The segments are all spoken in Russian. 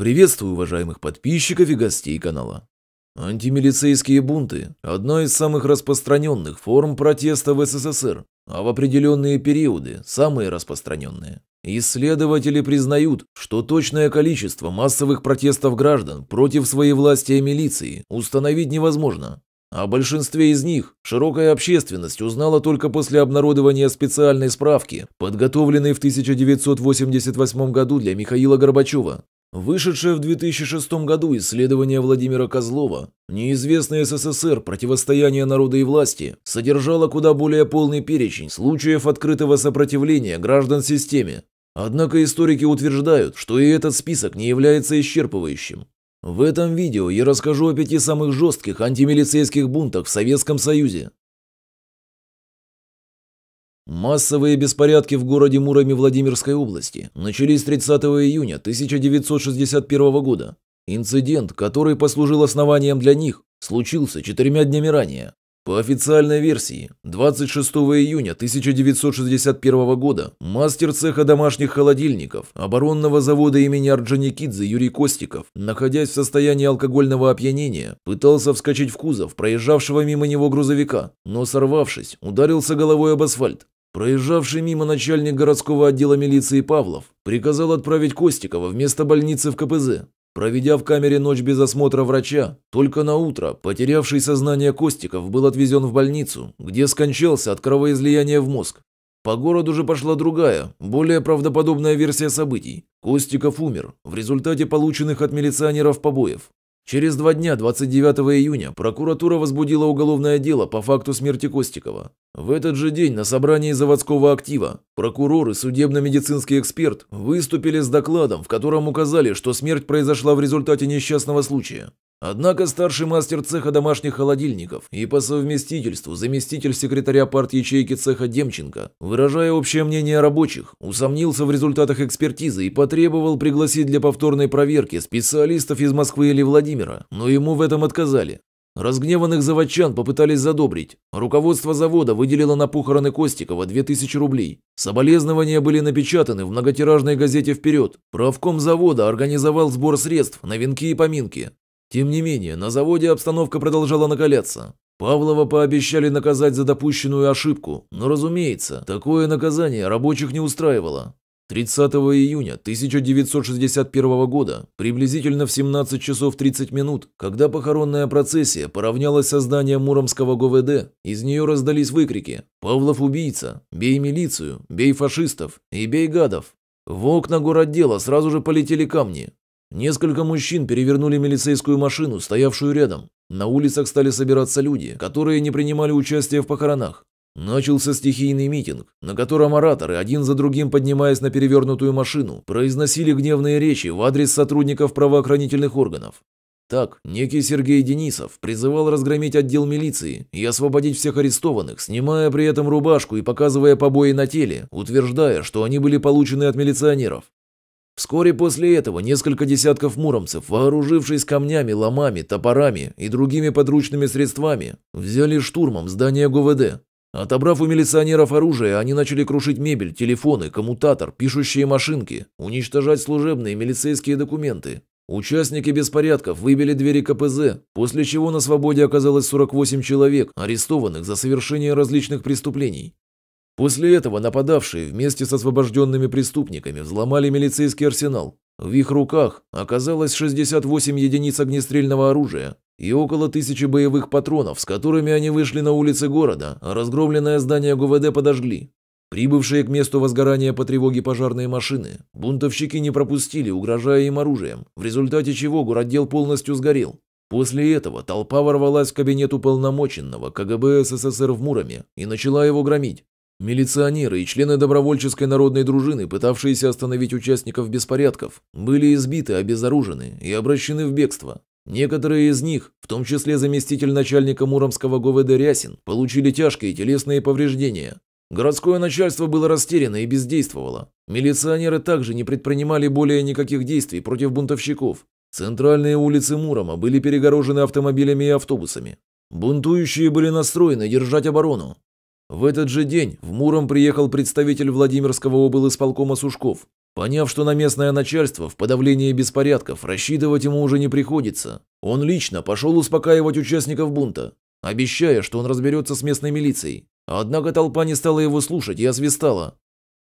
Приветствую уважаемых подписчиков и гостей канала. Антимилицейские бунты – одна из самых распространенных форм протеста в СССР, а в определенные периоды – самые распространенные. Исследователи признают, что точное количество массовых протестов граждан против своей власти и милиции установить невозможно. О большинстве из них широкая общественность узнала только после обнародования специальной справки, подготовленной в 1988 году для Михаила Горбачева Вышедшее в 2006 году исследование Владимира Козлова «Неизвестный СССР. Противостояние народа и власти» содержало куда более полный перечень случаев открытого сопротивления граждан системе. Однако историки утверждают, что и этот список не является исчерпывающим. В этом видео я расскажу о пяти самых жестких антимилицейских бунтах в Советском Союзе, Массовые беспорядки в городе Муроме Владимирской области начались 30 июня 1961 года. Инцидент, который послужил основанием для них, случился четырьмя днями ранее. По официальной версии, 26 июня 1961 года мастер цеха домашних холодильников оборонного завода имени Орджоникидзе Юрий Костиков, находясь в состоянии алкогольного опьянения, пытался вскочить в кузов проезжавшего мимо него грузовика, но сорвавшись, ударился головой об асфальт. Проезжавший мимо начальник городского отдела милиции Павлов приказал отправить Костикова вместо больницы в КПЗ. Проведя в камере ночь без осмотра врача, только на утро потерявший сознание Костиков был отвезен в больницу, где скончался от кровоизлияния в мозг. По городу же пошла другая, более правдоподобная версия событий. Костиков умер в результате полученных от милиционеров побоев. Через два дня, 29 июня, прокуратура возбудила уголовное дело по факту смерти Костикова. В этот же день на собрании заводского актива прокурор и судебно-медицинский эксперт выступили с докладом, в котором указали, что смерть произошла в результате несчастного случая. Однако старший мастер цеха домашних холодильников и по совместительству заместитель секретаря парт-ячейки цеха Демченко, выражая общее мнение рабочих, усомнился в результатах экспертизы и потребовал пригласить для повторной проверки специалистов из Москвы или Владимира, но ему в этом отказали. Разгневанных заводчан попытались задобрить. Руководство завода выделило на похороны Костикова 2000 рублей. Соболезнования были напечатаны в многотиражной газете «Вперед». Правком завода организовал сбор средств на венки и поминки. Тем не менее, на заводе обстановка продолжала накаляться. Павлова пообещали наказать за допущенную ошибку, но, разумеется, такое наказание рабочих не устраивало. 30 июня 1961 года, приблизительно в 17 часов 30 минут, когда похоронная процессия поравнялась со зданием Муромского ГВД, из нее раздались выкрики «Павлов убийца! Бей милицию! Бей фашистов! И бей гадов!». В окна городдела сразу же полетели камни, Несколько мужчин перевернули милицейскую машину, стоявшую рядом. На улицах стали собираться люди, которые не принимали участия в похоронах. Начался стихийный митинг, на котором ораторы, один за другим поднимаясь на перевернутую машину, произносили гневные речи в адрес сотрудников правоохранительных органов. Так, некий Сергей Денисов призывал разгромить отдел милиции и освободить всех арестованных, снимая при этом рубашку и показывая побои на теле, утверждая, что они были получены от милиционеров. Вскоре после этого несколько десятков муромцев, вооружившись камнями, ломами, топорами и другими подручными средствами, взяли штурмом здание ГУВД. Отобрав у милиционеров оружие, они начали крушить мебель, телефоны, коммутатор, пишущие машинки, уничтожать служебные милицейские документы. Участники беспорядков выбили двери КПЗ, после чего на свободе оказалось 48 человек, арестованных за совершение различных преступлений. После этого нападавшие вместе с освобожденными преступниками взломали милицейский арсенал. В их руках оказалось 68 единиц огнестрельного оружия и около тысячи боевых патронов, с которыми они вышли на улицы города, а разгромленное здание ГУВД подожгли. Прибывшие к месту возгорания по тревоге пожарные машины, бунтовщики не пропустили, угрожая им оружием, в результате чего городдел полностью сгорел. После этого толпа ворвалась в кабинет уполномоченного КГБ СССР в Муроме и начала его громить. Милиционеры и члены добровольческой народной дружины, пытавшиеся остановить участников беспорядков, были избиты, обезоружены и обращены в бегство. Некоторые из них, в том числе заместитель начальника Муромского ГУВД Рясин, получили тяжкие телесные повреждения. Городское начальство было растеряно и бездействовало. Милиционеры также не предпринимали более никаких действий против бунтовщиков. Центральные улицы Мурома были перегорожены автомобилями и автобусами. Бунтующие были настроены держать оборону, в этот же день в Муром приехал представитель Владимирского облисполкома Сушков. Поняв, что на местное начальство в подавлении беспорядков рассчитывать ему уже не приходится, он лично пошел успокаивать участников бунта, обещая, что он разберется с местной милицией. Однако толпа не стала его слушать и освистала.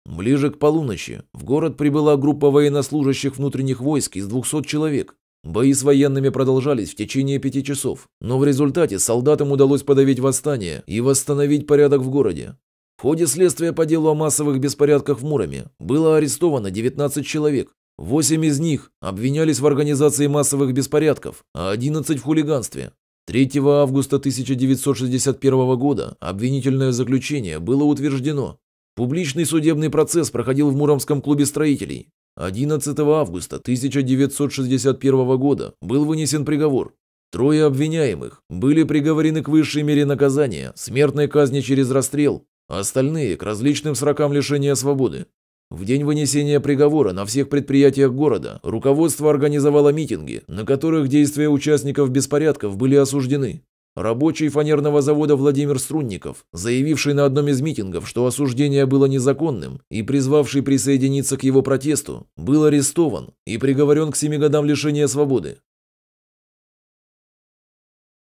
Ближе к полуночи в город прибыла группа военнослужащих внутренних войск из 200 человек. Бои с военными продолжались в течение пяти часов, но в результате солдатам удалось подавить восстание и восстановить порядок в городе. В ходе следствия по делу о массовых беспорядках в Муроме было арестовано 19 человек. Восемь из них обвинялись в организации массовых беспорядков, а 11 в хулиганстве. 3 августа 1961 года обвинительное заключение было утверждено. Публичный судебный процесс проходил в Муромском клубе строителей. 11 августа 1961 года был вынесен приговор. Трое обвиняемых были приговорены к высшей мере наказания, смертной казни через расстрел, а остальные – к различным срокам лишения свободы. В день вынесения приговора на всех предприятиях города руководство организовало митинги, на которых действия участников беспорядков были осуждены. Рабочий фанерного завода Владимир Струнников, заявивший на одном из митингов, что осуждение было незаконным и призвавший присоединиться к его протесту, был арестован и приговорен к семи годам лишения свободы.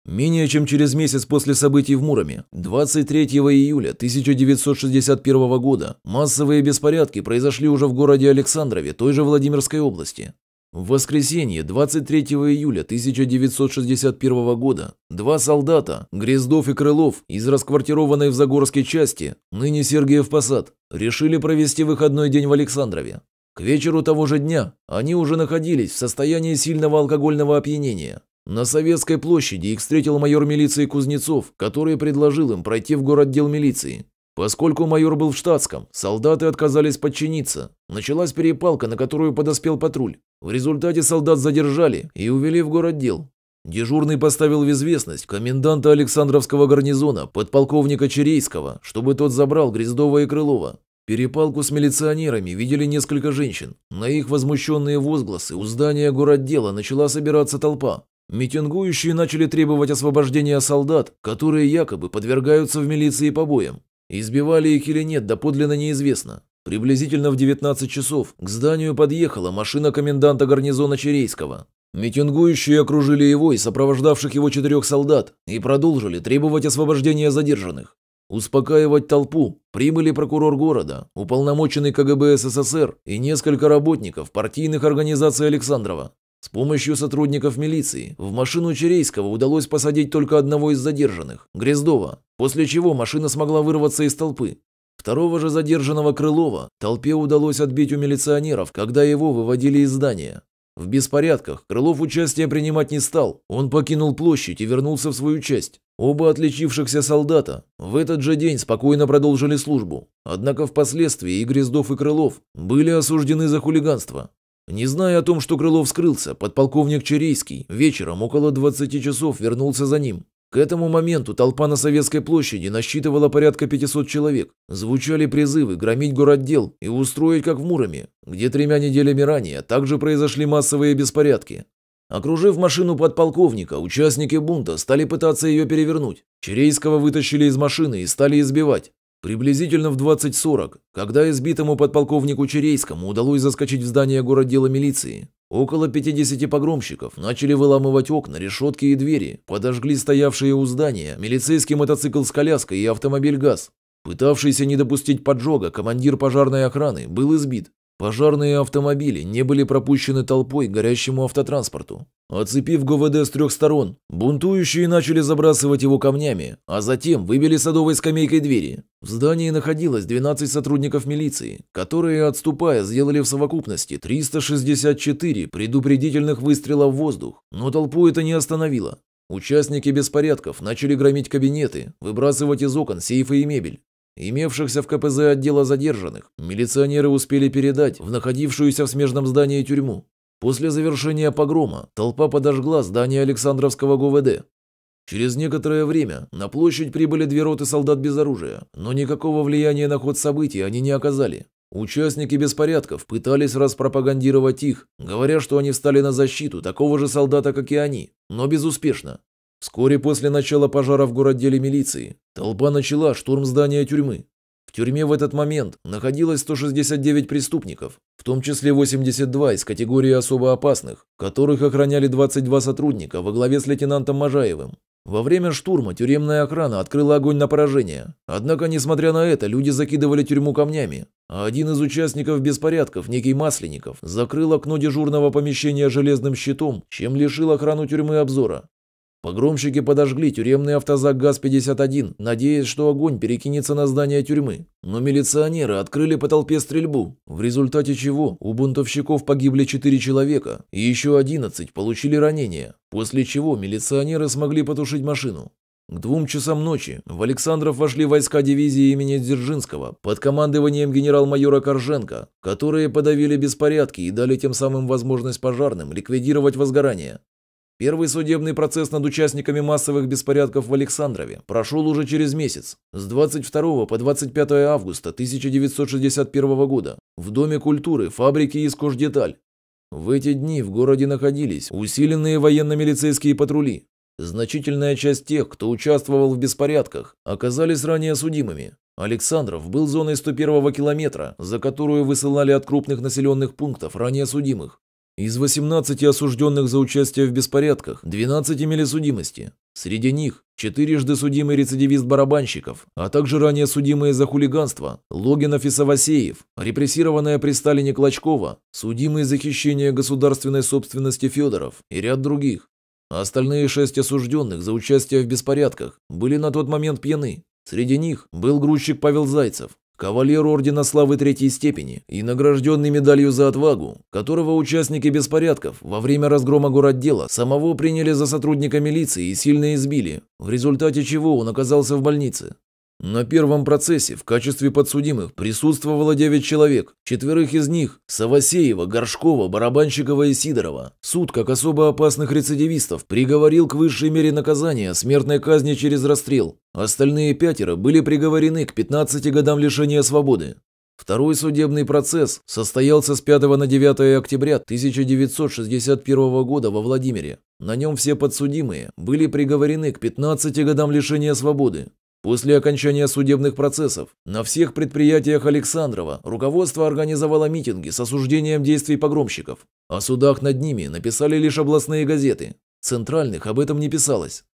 Менее чем через месяц после событий в Муроме, 23 июля 1961 года, массовые беспорядки произошли уже в городе Александрове той же Владимирской области. В воскресенье 23 июля 1961 года два солдата, Грездов и Крылов, из расквартированной в Загорске части, ныне Сергеев Посад, решили провести выходной день в Александрове. К вечеру того же дня они уже находились в состоянии сильного алкогольного опьянения. На Советской площади их встретил майор милиции Кузнецов, который предложил им пройти в город дел милиции. Поскольку майор был в штатском, солдаты отказались подчиниться. Началась перепалка, на которую подоспел патруль. В результате солдат задержали и увели в город дел. Дежурный поставил в известность коменданта Александровского гарнизона, подполковника Черейского, чтобы тот забрал Гриздова и Крылова. Перепалку с милиционерами видели несколько женщин. На их возмущенные возгласы у здания городдела начала собираться толпа. Митингующие начали требовать освобождения солдат, которые якобы подвергаются в милиции побоям. Избивали их или нет, доподлинно неизвестно. Приблизительно в 19 часов к зданию подъехала машина коменданта гарнизона Черейского. Митингующие окружили его и сопровождавших его четырех солдат и продолжили требовать освобождения задержанных. Успокаивать толпу прибыли прокурор города, уполномоченный КГБ СССР и несколько работников партийных организаций Александрова. С помощью сотрудников милиции в машину Черейского удалось посадить только одного из задержанных, Грездова, после чего машина смогла вырваться из толпы. Второго же задержанного Крылова толпе удалось отбить у милиционеров, когда его выводили из здания. В беспорядках Крылов участия принимать не стал, он покинул площадь и вернулся в свою часть. Оба отличившихся солдата в этот же день спокойно продолжили службу, однако впоследствии и Грездов, и Крылов были осуждены за хулиганство. Не зная о том, что Крылов скрылся, подполковник Черейский вечером около 20 часов вернулся за ним. К этому моменту толпа на Советской площади насчитывала порядка 500 человек. Звучали призывы громить городдел и устроить как в Муроме, где тремя неделями ранее также произошли массовые беспорядки. Окружив машину подполковника, участники бунта стали пытаться ее перевернуть. Черейского вытащили из машины и стали избивать. Приблизительно в 20.40, когда избитому подполковнику Черейскому удалось заскочить в здание городдела милиции, около 50 погромщиков начали выламывать окна, решетки и двери, подожгли стоявшие у здания милицейский мотоцикл с коляской и автомобиль ГАЗ. Пытавшийся не допустить поджога, командир пожарной охраны был избит, Пожарные автомобили не были пропущены толпой горящему автотранспорту. Оцепив ГВД с трех сторон, бунтующие начали забрасывать его камнями, а затем выбили садовой скамейкой двери. В здании находилось 12 сотрудников милиции, которые, отступая, сделали в совокупности 364 предупредительных выстрела в воздух, но толпу это не остановило. Участники беспорядков начали громить кабинеты, выбрасывать из окон сейфы и мебель. Имевшихся в КПЗ отдела задержанных милиционеры успели передать в находившуюся в смежном здании тюрьму. После завершения погрома толпа подожгла здание Александровского ГУВД. Через некоторое время на площадь прибыли две роты солдат без оружия, но никакого влияния на ход событий они не оказали. Участники беспорядков пытались распропагандировать их, говоря, что они встали на защиту такого же солдата, как и они, но безуспешно. Вскоре после начала пожара в городделе милиции толпа начала штурм здания тюрьмы. В тюрьме в этот момент находилось 169 преступников, в том числе 82 из категории особо опасных, которых охраняли 22 сотрудника во главе с лейтенантом Можаевым. Во время штурма тюремная охрана открыла огонь на поражение. Однако, несмотря на это, люди закидывали тюрьму камнями, а один из участников беспорядков, некий Масленников, закрыл окно дежурного помещения железным щитом, чем лишил охрану тюрьмы обзора. Погромщики подожгли тюремный автозак ГАЗ-51, надеясь, что огонь перекинется на здание тюрьмы. Но милиционеры открыли по толпе стрельбу, в результате чего у бунтовщиков погибли 4 человека и еще 11 получили ранения, после чего милиционеры смогли потушить машину. К двум часам ночи в Александров вошли войска дивизии имени Дзержинского под командованием генерал-майора Корженко, которые подавили беспорядки и дали тем самым возможность пожарным ликвидировать возгорание. Первый судебный процесс над участниками массовых беспорядков в Александрове прошел уже через месяц, с 22 по 25 августа 1961 года, в Доме культуры фабрики «Искождеталь». В эти дни в городе находились усиленные военно-милицейские патрули. Значительная часть тех, кто участвовал в беспорядках, оказались ранее судимыми. Александров был зоной 101 километра, за которую высылали от крупных населенных пунктов ранее судимых. Из 18 осужденных за участие в беспорядках 12 имели судимости. Среди них четырежды судимый рецидивист барабанщиков, а также ранее судимые за хулиганство Логинов и Савасеев, репрессированная при Сталине Клочкова, судимые за хищение государственной собственности Федоров и ряд других. А остальные шесть осужденных за участие в беспорядках были на тот момент пьяны. Среди них был грузчик Павел Зайцев, Кавалер Ордена Славы Третьей степени и награжденный медалью за отвагу, которого участники беспорядков во время разгрома городдела самого приняли за сотрудника милиции и сильно избили, в результате чего он оказался в больнице. На первом процессе в качестве подсудимых присутствовало 9 человек, четверых из них – Савасеева, Горшкова, Барабанщикова и Сидорова. Суд, как особо опасных рецидивистов, приговорил к высшей мере наказания смертной казни через расстрел. Остальные пятеро были приговорены к 15 годам лишения свободы. Второй судебный процесс состоялся с 5 на 9 октября 1961 года во Владимире. На нем все подсудимые были приговорены к 15 годам лишения свободы. После окончания судебных процессов на всех предприятиях Александрова руководство организовало митинги с осуждением действий погромщиков. О судах над ними написали лишь областные газеты. Центральных об этом не писалось.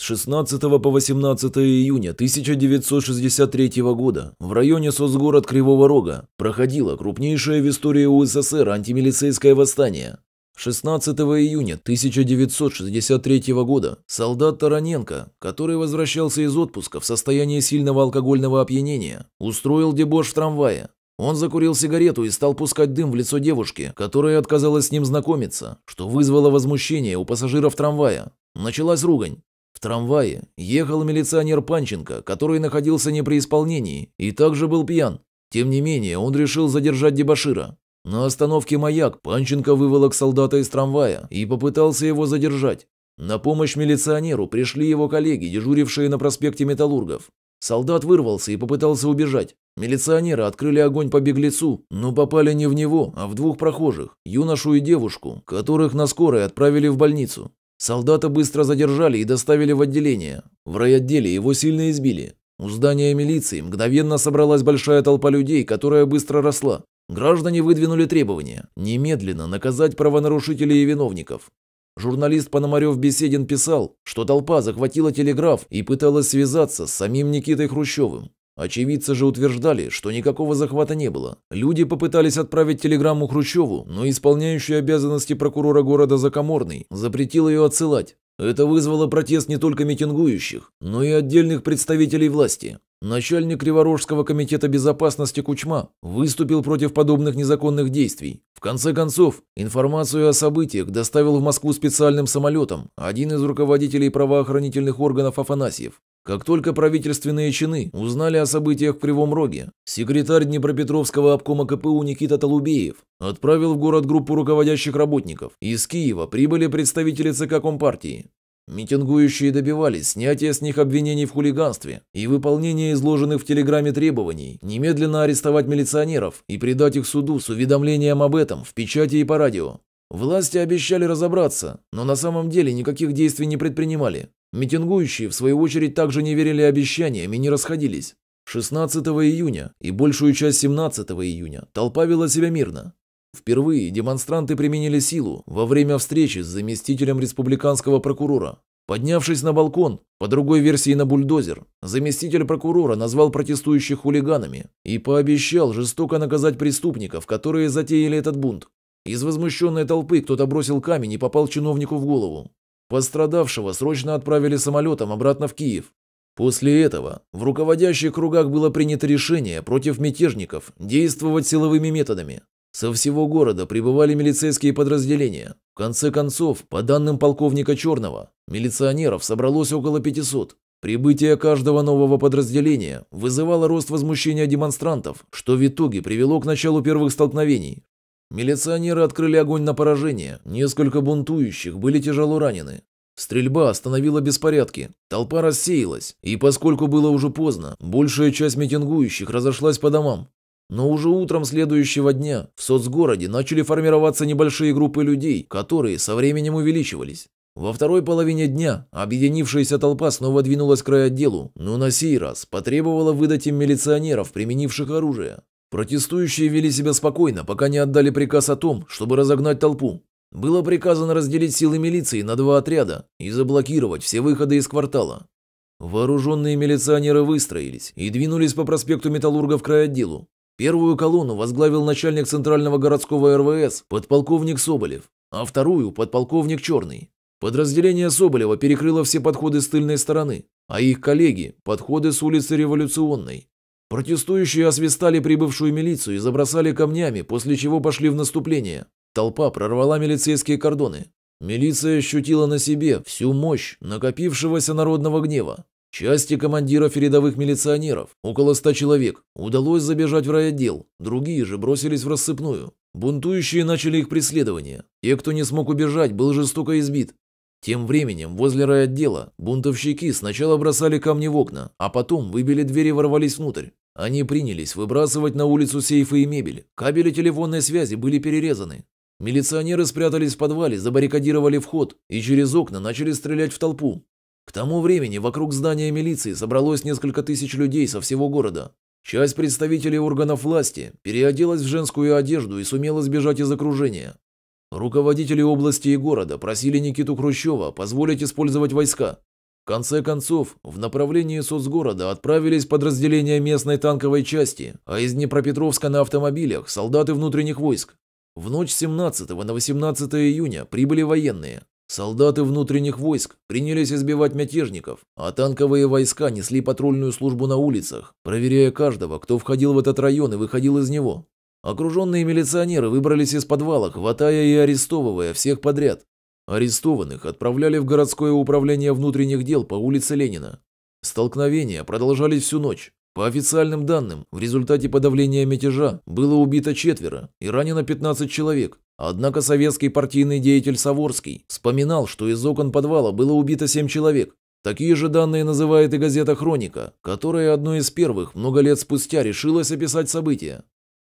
С 16 по 18 июня 1963 года в районе соцгород Кривого Рога проходило крупнейшее в истории УССР антимилицейское восстание, 16 июня 1963 года солдат Тараненко, который возвращался из отпуска в состоянии сильного алкогольного опьянения, устроил дебош в трамвае. Он закурил сигарету и стал пускать дым в лицо девушки, которая отказалась с ним знакомиться, что вызвало возмущение у пассажиров трамвая. Началась ругань. В трамвае ехал милиционер Панченко, который находился не при исполнении и также был пьян. Тем не менее, он решил задержать дебошира. На остановке «Маяк» Панченко выволок солдата из трамвая и попытался его задержать. На помощь милиционеру пришли его коллеги, дежурившие на проспекте Металлургов. Солдат вырвался и попытался убежать. Милиционеры открыли огонь по беглецу, но попали не в него, а в двух прохожих, юношу и девушку, которых на скорой отправили в больницу. Солдата быстро задержали и доставили в отделение. В райотделе его сильно избили. У здания милиции мгновенно собралась большая толпа людей, которая быстро росла. Граждане выдвинули требование немедленно наказать правонарушителей и виновников. Журналист Пономарев Беседин писал, что толпа захватила телеграф и пыталась связаться с самим Никитой Хрущевым. Очевидцы же утверждали, что никакого захвата не было. Люди попытались отправить телеграмму Хрущеву, но исполняющий обязанности прокурора города Закоморный запретил ее отсылать. Это вызвало протест не только митингующих, но и отдельных представителей власти. Начальник Криворожского комитета безопасности Кучма выступил против подобных незаконных действий. В конце концов, информацию о событиях доставил в Москву специальным самолетом один из руководителей правоохранительных органов Афанасьев. Как только правительственные чины узнали о событиях в Кривом Роге, секретарь Днепропетровского обкома КПУ Никита Толубеев отправил в город группу руководящих работников. Из Киева прибыли представители ЦК Компартии. Митингующие добивались снятия с них обвинений в хулиганстве и выполнения изложенных в телеграмме требований, немедленно арестовать милиционеров и предать их суду с уведомлением об этом в печати и по радио. Власти обещали разобраться, но на самом деле никаких действий не предпринимали. Митингующие, в свою очередь, также не верили обещаниям и не расходились. 16 июня и большую часть 17 июня толпа вела себя мирно. Впервые демонстранты применили силу во время встречи с заместителем республиканского прокурора. Поднявшись на балкон, по другой версии на бульдозер, заместитель прокурора назвал протестующих хулиганами и пообещал жестоко наказать преступников, которые затеяли этот бунт. Из возмущенной толпы кто-то бросил камень и попал чиновнику в голову. Пострадавшего срочно отправили самолетом обратно в Киев. После этого в руководящих кругах было принято решение против мятежников действовать силовыми методами. Со всего города прибывали милицейские подразделения. В конце концов, по данным полковника Черного, милиционеров собралось около 500. Прибытие каждого нового подразделения вызывало рост возмущения демонстрантов, что в итоге привело к началу первых столкновений. Милиционеры открыли огонь на поражение, несколько бунтующих были тяжело ранены. Стрельба остановила беспорядки, толпа рассеялась, и поскольку было уже поздно, большая часть митингующих разошлась по домам. Но уже утром следующего дня в соцгороде начали формироваться небольшие группы людей, которые со временем увеличивались. Во второй половине дня объединившаяся толпа снова двинулась к отделу, но на сей раз потребовала выдать им милиционеров, применивших оружие. Протестующие вели себя спокойно, пока не отдали приказ о том, чтобы разогнать толпу. Было приказано разделить силы милиции на два отряда и заблокировать все выходы из квартала. Вооруженные милиционеры выстроились и двинулись по проспекту Металлурга в отделу. Первую колонну возглавил начальник Центрального городского РВС, подполковник Соболев, а вторую – подполковник Черный. Подразделение Соболева перекрыло все подходы с тыльной стороны, а их коллеги – подходы с улицы Революционной. Протестующие освистали прибывшую милицию и забросали камнями, после чего пошли в наступление. Толпа прорвала милицейские кордоны. Милиция ощутила на себе всю мощь накопившегося народного гнева. Части командиров и рядовых милиционеров, около ста человек, удалось забежать в райотдел, другие же бросились в рассыпную. Бунтующие начали их преследование. Те, кто не смог убежать, был жестоко избит. Тем временем возле райотдела бунтовщики сначала бросали камни в окна, а потом выбили двери и ворвались внутрь. Они принялись выбрасывать на улицу сейфы и мебель. Кабели телефонной связи были перерезаны. Милиционеры спрятались в подвале, забаррикадировали вход и через окна начали стрелять в толпу. К тому времени вокруг здания милиции собралось несколько тысяч людей со всего города. Часть представителей органов власти переоделась в женскую одежду и сумела сбежать из окружения. Руководители области и города просили Никиту Хрущева позволить использовать войска. В конце концов, в направлении соцгорода отправились подразделения местной танковой части, а из Днепропетровска на автомобилях – солдаты внутренних войск. В ночь 17 на 18 июня прибыли военные, Солдаты внутренних войск принялись избивать мятежников, а танковые войска несли патрульную службу на улицах, проверяя каждого, кто входил в этот район и выходил из него. Окруженные милиционеры выбрались из подвала, хватая и арестовывая всех подряд. Арестованных отправляли в городское управление внутренних дел по улице Ленина. Столкновения продолжались всю ночь. По официальным данным, в результате подавления мятежа было убито четверо и ранено 15 человек, Однако советский партийный деятель Саворский вспоминал, что из окон подвала было убито семь человек. Такие же данные называет и газета «Хроника», которая одной из первых много лет спустя решилась описать события.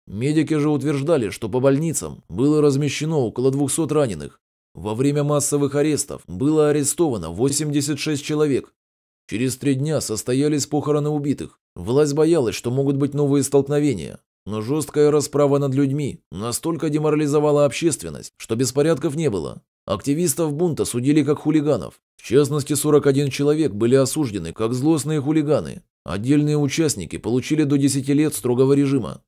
Медики же утверждали, что по больницам было размещено около 200 раненых. Во время массовых арестов было арестовано 86 человек. Через три дня состоялись похороны убитых. Власть боялась, что могут быть новые столкновения, но жесткая расправа над людьми настолько деморализовала общественность, что беспорядков не было. Активистов бунта судили как хулиганов. В частности, 41 человек были осуждены как злостные хулиганы. Отдельные участники получили до 10 лет строгого режима.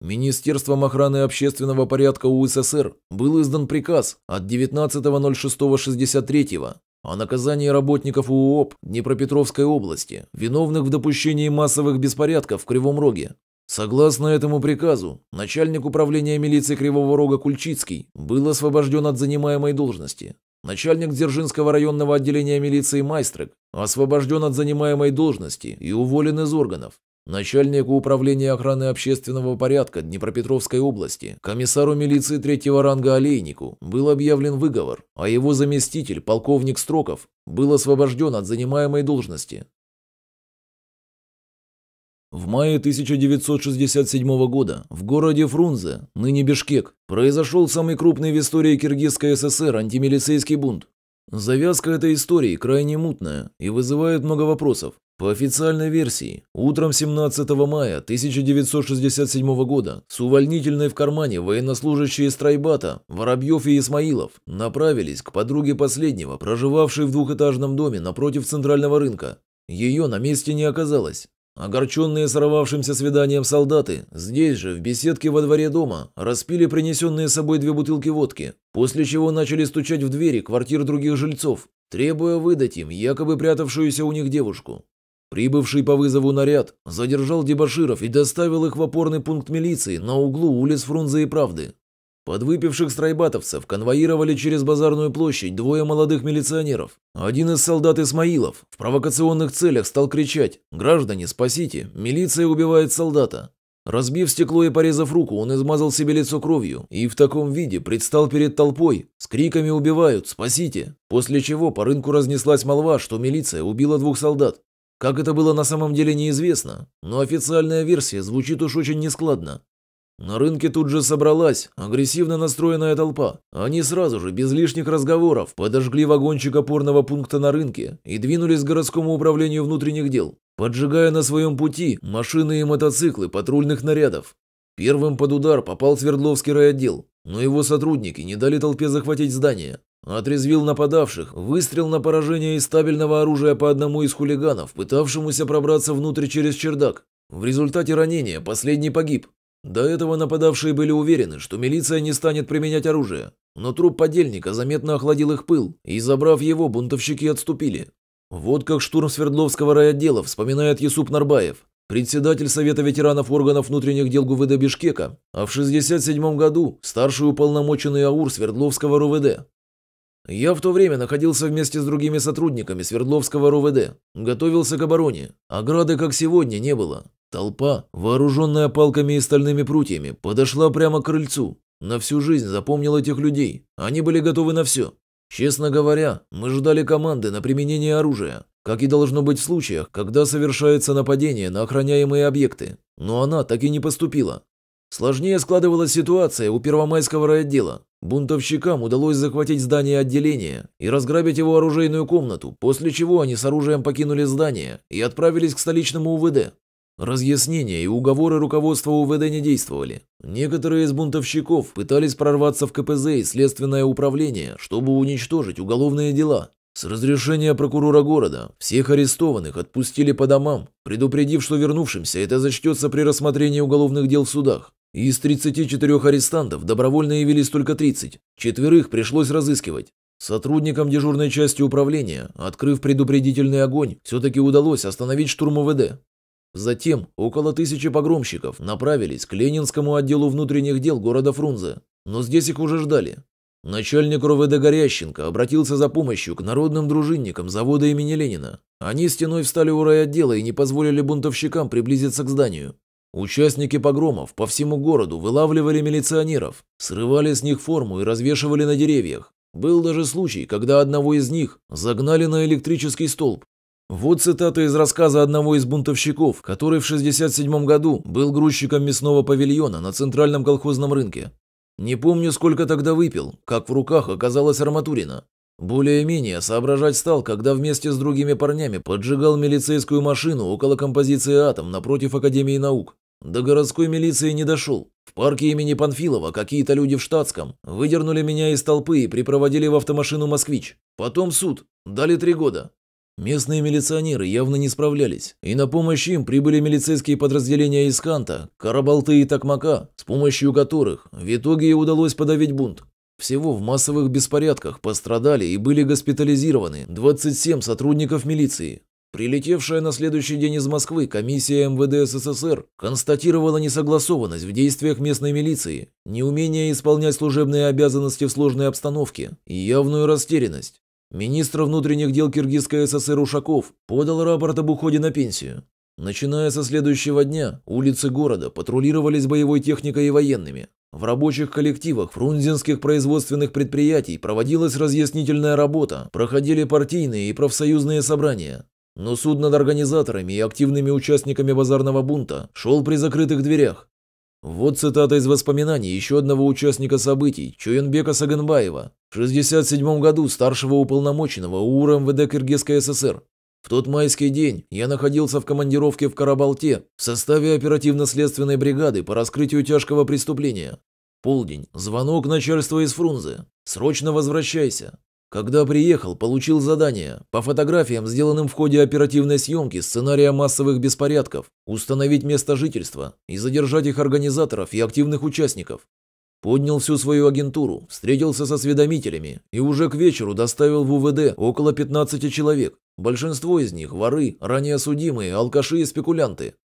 Министерством охраны общественного порядка УССР был издан приказ от 19.06.63 о наказании работников УОП Днепропетровской области, виновных в допущении массовых беспорядков в Кривом Роге. Согласно этому приказу, начальник управления милиции Кривого Рога Кульчицкий был освобожден от занимаемой должности. Начальник Дзержинского районного отделения милиции Майстрек освобожден от занимаемой должности и уволен из органов. Начальнику управления охраны общественного порядка Днепропетровской области, комиссару милиции третьего ранга Олейнику, был объявлен выговор, а его заместитель, полковник Строков, был освобожден от занимаемой должности. В мае 1967 года в городе Фрунзе, ныне Бишкек, произошел самый крупный в истории Киргизской ССР антимилицейский бунт. Завязка этой истории крайне мутная и вызывает много вопросов. По официальной версии, утром 17 мая 1967 года с увольнительной в кармане военнослужащие Страйбата, Воробьев и Исмаилов направились к подруге последнего, проживавшей в двухэтажном доме напротив центрального рынка. Ее на месте не оказалось. Огорченные сорвавшимся свиданием солдаты, здесь же, в беседке во дворе дома, распили принесенные с собой две бутылки водки, после чего начали стучать в двери квартир других жильцов, требуя выдать им якобы прятавшуюся у них девушку. Прибывший по вызову наряд задержал дебаширов и доставил их в опорный пункт милиции на углу улиц Фрунзе и Правды. Подвыпивших страйбатовцев конвоировали через базарную площадь двое молодых милиционеров. Один из солдат Исмаилов в провокационных целях стал кричать «Граждане, спасите! Милиция убивает солдата!». Разбив стекло и порезав руку, он измазал себе лицо кровью и в таком виде предстал перед толпой с криками «Убивают! Спасите!», после чего по рынку разнеслась молва, что милиция убила двух солдат. Как это было на самом деле неизвестно, но официальная версия звучит уж очень нескладно. На рынке тут же собралась агрессивно настроенная толпа. Они сразу же, без лишних разговоров, подожгли вагончик опорного пункта на рынке и двинулись к городскому управлению внутренних дел, поджигая на своем пути машины и мотоциклы патрульных нарядов. Первым под удар попал Свердловский райотдел, но его сотрудники не дали толпе захватить здание. Отрезвил нападавших выстрел на поражение из стабильного оружия по одному из хулиганов, пытавшемуся пробраться внутрь через чердак. В результате ранения последний погиб, до этого нападавшие были уверены, что милиция не станет применять оружие, но труп подельника заметно охладил их пыл, и, забрав его, бунтовщики отступили. Вот как штурм Свердловского райотдела вспоминает Есуп Нарбаев, председатель Совета ветеранов органов внутренних дел ГУВД Бишкека, а в 1967 году старший уполномоченный АУР Свердловского РУВД. Я в то время находился вместе с другими сотрудниками Свердловского РУВД, готовился к обороне, ограды как сегодня не было. Толпа, вооруженная палками и стальными прутьями, подошла прямо к крыльцу. На всю жизнь запомнил этих людей. Они были готовы на все. Честно говоря, мы ждали команды на применение оружия, как и должно быть в случаях, когда совершается нападение на охраняемые объекты. Но она так и не поступила. Сложнее складывалась ситуация у Первомайского райотдела. Бунтовщикам удалось захватить здание отделения и разграбить его оружейную комнату, после чего они с оружием покинули здание и отправились к столичному УВД. Разъяснения и уговоры руководства УВД не действовали. Некоторые из бунтовщиков пытались прорваться в КПЗ и следственное управление, чтобы уничтожить уголовные дела. С разрешения прокурора города всех арестованных отпустили по домам, предупредив, что вернувшимся это зачтется при рассмотрении уголовных дел в судах. Из 34 арестантов добровольно явились только 30, четверых пришлось разыскивать. Сотрудникам дежурной части управления, открыв предупредительный огонь, все-таки удалось остановить штурм УВД. Затем около тысячи погромщиков направились к Ленинскому отделу внутренних дел города Фрунзе, но здесь их уже ждали. Начальник РОВД Горященко обратился за помощью к народным дружинникам завода имени Ленина. Они стеной встали у райотдела и не позволили бунтовщикам приблизиться к зданию. Участники погромов по всему городу вылавливали милиционеров, срывали с них форму и развешивали на деревьях. Был даже случай, когда одного из них загнали на электрический столб, вот цитата из рассказа одного из бунтовщиков, который в 67 году был грузчиком мясного павильона на центральном колхозном рынке. Не помню, сколько тогда выпил, как в руках оказалась арматурина. Более-менее соображать стал, когда вместе с другими парнями поджигал милицейскую машину около композиции «Атом» напротив Академии наук. До городской милиции не дошел. В парке имени Панфилова какие-то люди в штатском выдернули меня из толпы и припроводили в автомашину «Москвич». Потом суд. Дали три года. Местные милиционеры явно не справлялись, и на помощь им прибыли милицейские подразделения из Канта, Карабалты и Токмака, с помощью которых в итоге и удалось подавить бунт. Всего в массовых беспорядках пострадали и были госпитализированы 27 сотрудников милиции. Прилетевшая на следующий день из Москвы комиссия МВД СССР констатировала несогласованность в действиях местной милиции, неумение исполнять служебные обязанности в сложной обстановке и явную растерянность. Министр внутренних дел Киргизской ССР Ушаков подал рапорт об уходе на пенсию. Начиная со следующего дня, улицы города патрулировались боевой техникой и военными. В рабочих коллективах фрунзенских производственных предприятий проводилась разъяснительная работа, проходили партийные и профсоюзные собрания. Но суд над организаторами и активными участниками базарного бунта шел при закрытых дверях. Вот цитата из воспоминаний еще одного участника событий, Чуенбека Саганбаева, в 67 году старшего уполномоченного УР МВД Кыргызской ССР. В тот майский день я находился в командировке в Карабалте в составе оперативно-следственной бригады по раскрытию тяжкого преступления. Полдень. Звонок начальства из Фрунзе. Срочно возвращайся. Когда приехал, получил задание по фотографиям, сделанным в ходе оперативной съемки сценария массовых беспорядков, установить место жительства и задержать их организаторов и активных участников. Поднял всю свою агентуру, встретился со осведомителями и уже к вечеру доставил в УВД около 15 человек. Большинство из них – воры, ранее судимые, алкаши и спекулянты.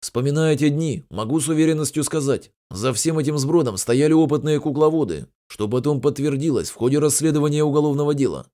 Вспоминая эти дни, могу с уверенностью сказать, за всем этим сбродом стояли опытные кукловоды, что потом подтвердилось в ходе расследования уголовного дела.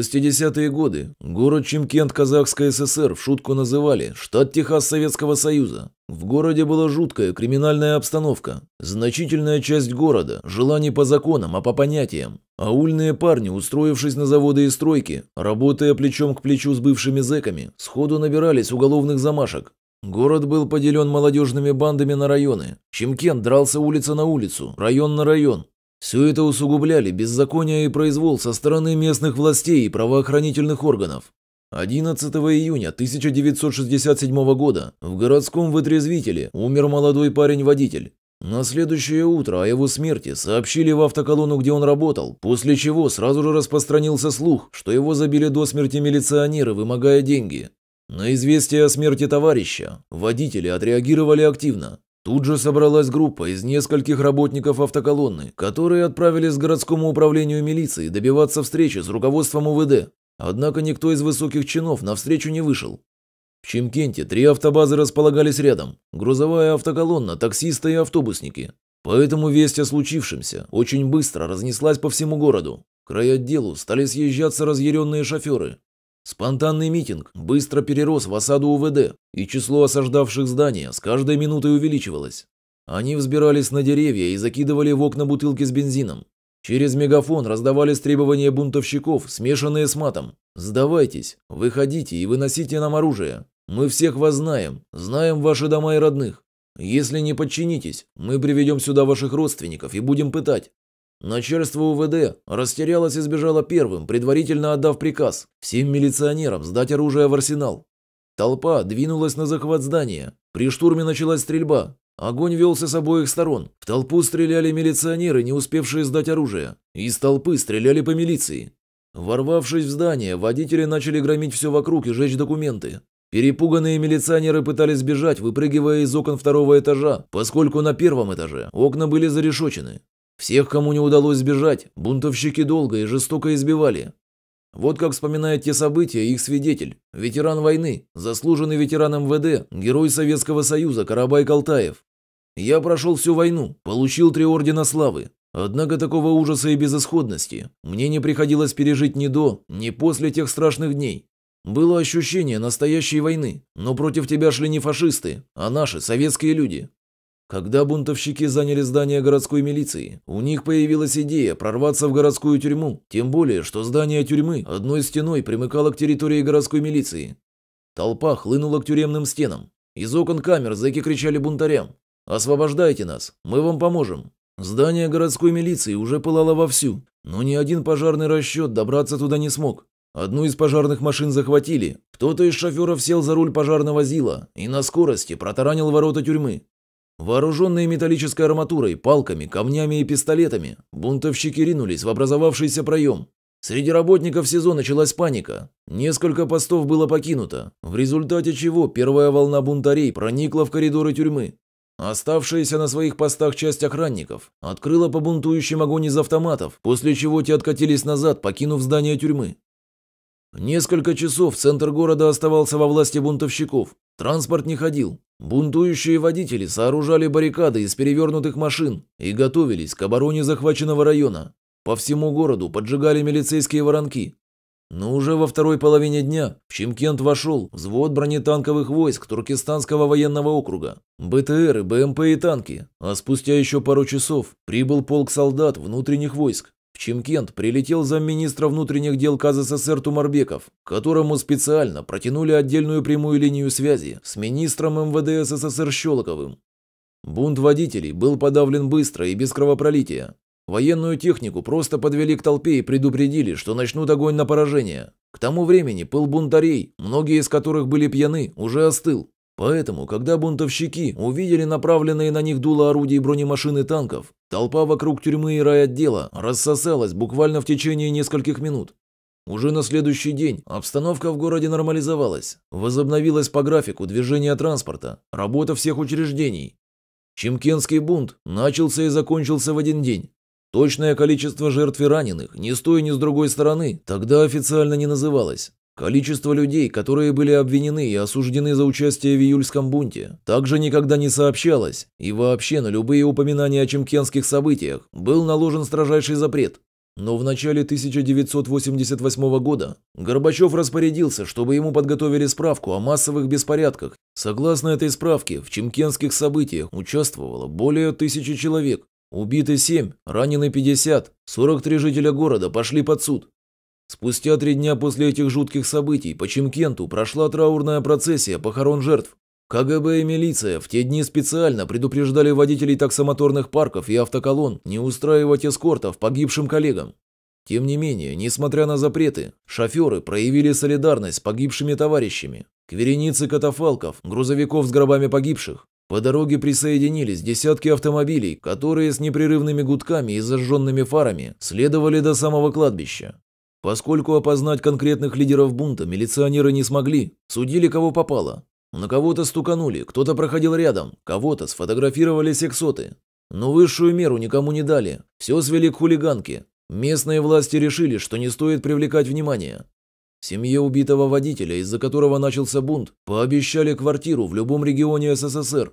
60-е годы город Чимкент Казахской ССР в шутку называли «штат Техас Советского Союза». В городе была жуткая криминальная обстановка. Значительная часть города жила не по законам, а по понятиям. Аульные парни, устроившись на заводы и стройки, работая плечом к плечу с бывшими зэками, сходу набирались уголовных замашек. Город был поделен молодежными бандами на районы. Чимкент дрался улица на улицу, район на район, все это усугубляли беззаконие и произвол со стороны местных властей и правоохранительных органов. 11 июня 1967 года в городском вытрезвителе умер молодой парень-водитель. На следующее утро о его смерти сообщили в автоколонну, где он работал, после чего сразу же распространился слух, что его забили до смерти милиционеры, вымогая деньги. На известие о смерти товарища водители отреагировали активно. Тут же собралась группа из нескольких работников автоколонны, которые отправились к городскому управлению милиции добиваться встречи с руководством УВД. Однако никто из высоких чинов на встречу не вышел. В Чемкенте три автобазы располагались рядом – грузовая автоколонна, таксисты и автобусники. Поэтому весть о случившемся очень быстро разнеслась по всему городу. К отделу стали съезжаться разъяренные шоферы, Спонтанный митинг быстро перерос в осаду УВД, и число осаждавших здания с каждой минутой увеличивалось. Они взбирались на деревья и закидывали в окна бутылки с бензином. Через мегафон раздавались требования бунтовщиков, смешанные с матом. «Сдавайтесь, выходите и выносите нам оружие. Мы всех вас знаем, знаем ваши дома и родных. Если не подчинитесь, мы приведем сюда ваших родственников и будем пытать. Начальство УВД растерялось и сбежало первым, предварительно отдав приказ всем милиционерам сдать оружие в арсенал. Толпа двинулась на захват здания. При штурме началась стрельба. Огонь велся с обоих сторон. В толпу стреляли милиционеры, не успевшие сдать оружие. Из толпы стреляли по милиции. Ворвавшись в здание, водители начали громить все вокруг и жечь документы. Перепуганные милиционеры пытались сбежать, выпрыгивая из окон второго этажа, поскольку на первом этаже окна были зарешочены. Всех, кому не удалось сбежать, бунтовщики долго и жестоко избивали. Вот как вспоминает те события их свидетель, ветеран войны, заслуженный ветеран МВД, герой Советского Союза Карабай Калтаев. Я прошел всю войну, получил три ордена славы. Однако такого ужаса и безысходности мне не приходилось пережить ни до, ни после тех страшных дней. Было ощущение настоящей войны, но против тебя шли не фашисты, а наши, советские люди. Когда бунтовщики заняли здание городской милиции, у них появилась идея прорваться в городскую тюрьму, тем более, что здание тюрьмы одной стеной примыкало к территории городской милиции. Толпа хлынула к тюремным стенам. Из окон камер зэки кричали бунтарям. «Освобождайте нас, мы вам поможем». Здание городской милиции уже пылало вовсю, но ни один пожарный расчет добраться туда не смог. Одну из пожарных машин захватили, кто-то из шоферов сел за руль пожарного ЗИЛа и на скорости протаранил ворота тюрьмы. Вооруженные металлической арматурой, палками, камнями и пистолетами, бунтовщики ринулись в образовавшийся проем. Среди работников СИЗО началась паника. Несколько постов было покинуто, в результате чего первая волна бунтарей проникла в коридоры тюрьмы. Оставшаяся на своих постах часть охранников открыла по бунтующим огонь из автоматов, после чего те откатились назад, покинув здание тюрьмы. Несколько часов центр города оставался во власти бунтовщиков. Транспорт не ходил. Бунтующие водители сооружали баррикады из перевернутых машин и готовились к обороне захваченного района. По всему городу поджигали милицейские воронки. Но уже во второй половине дня в Чемкент вошел взвод бронетанковых войск Туркестанского военного округа, БТРы, БМП и танки, а спустя еще пару часов прибыл полк солдат внутренних войск. В Чимкент прилетел замминистра внутренних дел КЗССР Тумарбеков, которому специально протянули отдельную прямую линию связи с министром МВД СССР Щелоковым. Бунт водителей был подавлен быстро и без кровопролития. Военную технику просто подвели к толпе и предупредили, что начнут огонь на поражение. К тому времени пыл бунтарей, многие из которых были пьяны, уже остыл. Поэтому, когда бунтовщики увидели направленные на них дуло орудий бронемашин и танков, Толпа вокруг тюрьмы и райотдела рассосалась буквально в течение нескольких минут. Уже на следующий день обстановка в городе нормализовалась, возобновилось по графику движение транспорта, работа всех учреждений. Чемкенский бунт начался и закончился в один день. Точное количество жертв и раненых ни с той, ни с другой стороны тогда официально не называлось. Количество людей, которые были обвинены и осуждены за участие в июльском бунте, также никогда не сообщалось, и вообще на любые упоминания о чемкенских событиях был наложен строжайший запрет. Но в начале 1988 года Горбачев распорядился, чтобы ему подготовили справку о массовых беспорядках. Согласно этой справке, в чемкенских событиях участвовало более тысячи человек. Убиты 7, ранены 50, 43 жителя города пошли под суд, Спустя три дня после этих жутких событий по Чемкенту прошла траурная процессия похорон жертв. КГБ и милиция в те дни специально предупреждали водителей таксомоторных парков и автоколон не устраивать эскортов погибшим коллегам. Тем не менее, несмотря на запреты, шоферы проявили солидарность с погибшими товарищами. К веренице катафалков, грузовиков с гробами погибших, по дороге присоединились десятки автомобилей, которые с непрерывными гудками и зажженными фарами следовали до самого кладбища. Поскольку опознать конкретных лидеров бунта милиционеры не смогли, судили кого попало. На кого-то стуканули, кто-то проходил рядом, кого-то сфотографировали сексоты. Но высшую меру никому не дали, все свели к хулиганке. Местные власти решили, что не стоит привлекать внимание. Семье убитого водителя, из-за которого начался бунт, пообещали квартиру в любом регионе СССР.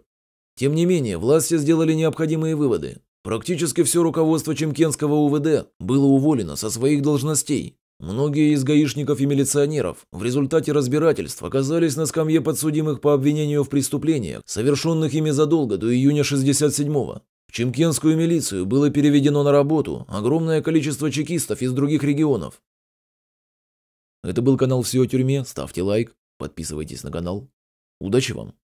Тем не менее, власти сделали необходимые выводы. Практически все руководство Чемкенского УВД было уволено со своих должностей. Многие из гаишников и милиционеров в результате разбирательств оказались на скамье подсудимых по обвинению в преступлениях, совершенных ими задолго до июня 67-го. В Чемкенскую милицию было переведено на работу огромное количество чекистов из других регионов. Это был канал «Все о тюрьме». Ставьте лайк, подписывайтесь на канал. Удачи вам!